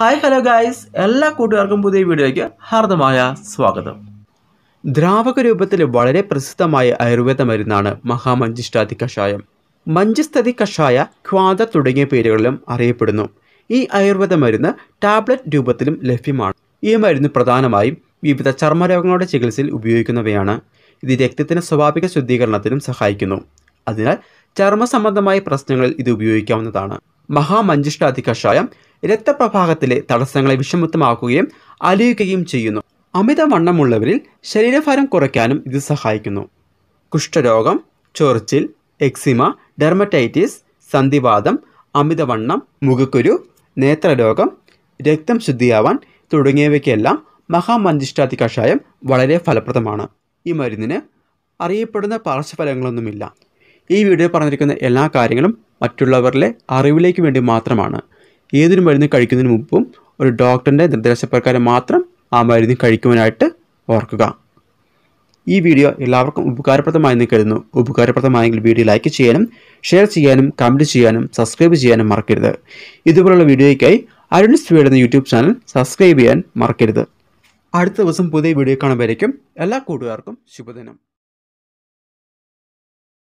hi hello guys എല്ലാ കൂട്ടുകാർക്കും പുതിയ വീഡിയോയ്ക്ക് ഹാർദമായ സ്വാഗതം ദ്രാവക രൂപത്തിൽ വളരെ പ്രസിദ്ധമായ ആയുർവേദ മരുന്നാണ് മഹാമഞ്ചിഷ്ടാതി കഷായം മഞ്ചസ്ഥതി കഷായ ക്വാദ തുടങ്ങിയ പേരുകളിലും അറിയപ്പെടുന്നു ഈ ആയുർവേദ മരുന്ന് ടാബ്ലറ്റ് രൂപത്തിലും ലഭ്യമാണ് ഈ മരുന്ന് പ്രധാനമായും വിവിധ ചർമ്മരോഗങ്ങളുടെ ചികിത്സയിൽ ഉപയോഗിക്കുന്നവയാണ് ഇത് രക്തത്തിന് സ്വാഭാവിക ശുദ്ധീകരണത്തിനും സഹായിക്കുന്നു അതിനാൽ ചർമ്മ സംബന്ധമായ പ്രശ്നങ്ങളിൽ ഇത് ഉപയോഗിക്കാവുന്നതാണ് മഹാമഞ്ചിഷ്ടാതികഷായം കഷായം രക്തപ്രവാഹത്തിലെ തടസ്സങ്ങളെ വിഷമുക്തമാക്കുകയും അലിയുകയും ചെയ്യുന്നു അമിതവണ്ണമുള്ളവരിൽ ശരീരഭാരം കുറയ്ക്കാനും ഇത് സഹായിക്കുന്നു കുഷ്ഠരോഗം ചൊറിച്ചിൽ എക്സിമ ഡെർമറ്റൈറ്റിസ് സന്ധിവാദം അമിതവണ്ണം മുഖക്കുരു നേത്രരോഗം രക്തം ശുദ്ധിയാവാൻ തുടങ്ങിയവയ്ക്കെല്ലാം മഹാമഞ്ചിഷ്ടാതി കഷായം വളരെ ഫലപ്രദമാണ് ഈ മരുന്നിന് അറിയപ്പെടുന്ന പാർശ്വഫലങ്ങളൊന്നുമില്ല ഈ വീഡിയോ പറഞ്ഞിരിക്കുന്ന എല്ലാ കാര്യങ്ങളും മറ്റുള്ളവരിലെ അറിവിലേക്ക് വേണ്ടി മാത്രമാണ് ഏതൊരു മരുന്ന് കഴിക്കുന്നതിന് മുമ്പും ഒരു ഡോക്ടറിൻ്റെ നിർദ്ദേശപ്രകാരം മാത്രം ആ മരുന്ന് കഴിക്കുവാനായിട്ട് ഓർക്കുക ഈ വീഡിയോ എല്ലാവർക്കും ഉപകാരപ്രദമായെന്ന് കരുതുന്നു ഉപകാരപ്രദമായെങ്കിൽ വീഡിയോ ലൈക്ക് ചെയ്യാനും ഷെയർ ചെയ്യാനും കമൻറ്റ് ചെയ്യാനും സബ്സ്ക്രൈബ് ചെയ്യാനും മറക്കരുത് ഇതുപോലുള്ള വീഡിയോയ്ക്കായി അരുൺ സ്വീഡ് എന്ന യൂട്യൂബ് ചാനൽ സബ്സ്ക്രൈബ് ചെയ്യാൻ മറക്കരുത് അടുത്ത ദിവസം പുതിയ വീഡിയോ കാണുമ്പോഴേക്കും എല്ലാ കൂട്ടുകാർക്കും ശുഭദിനം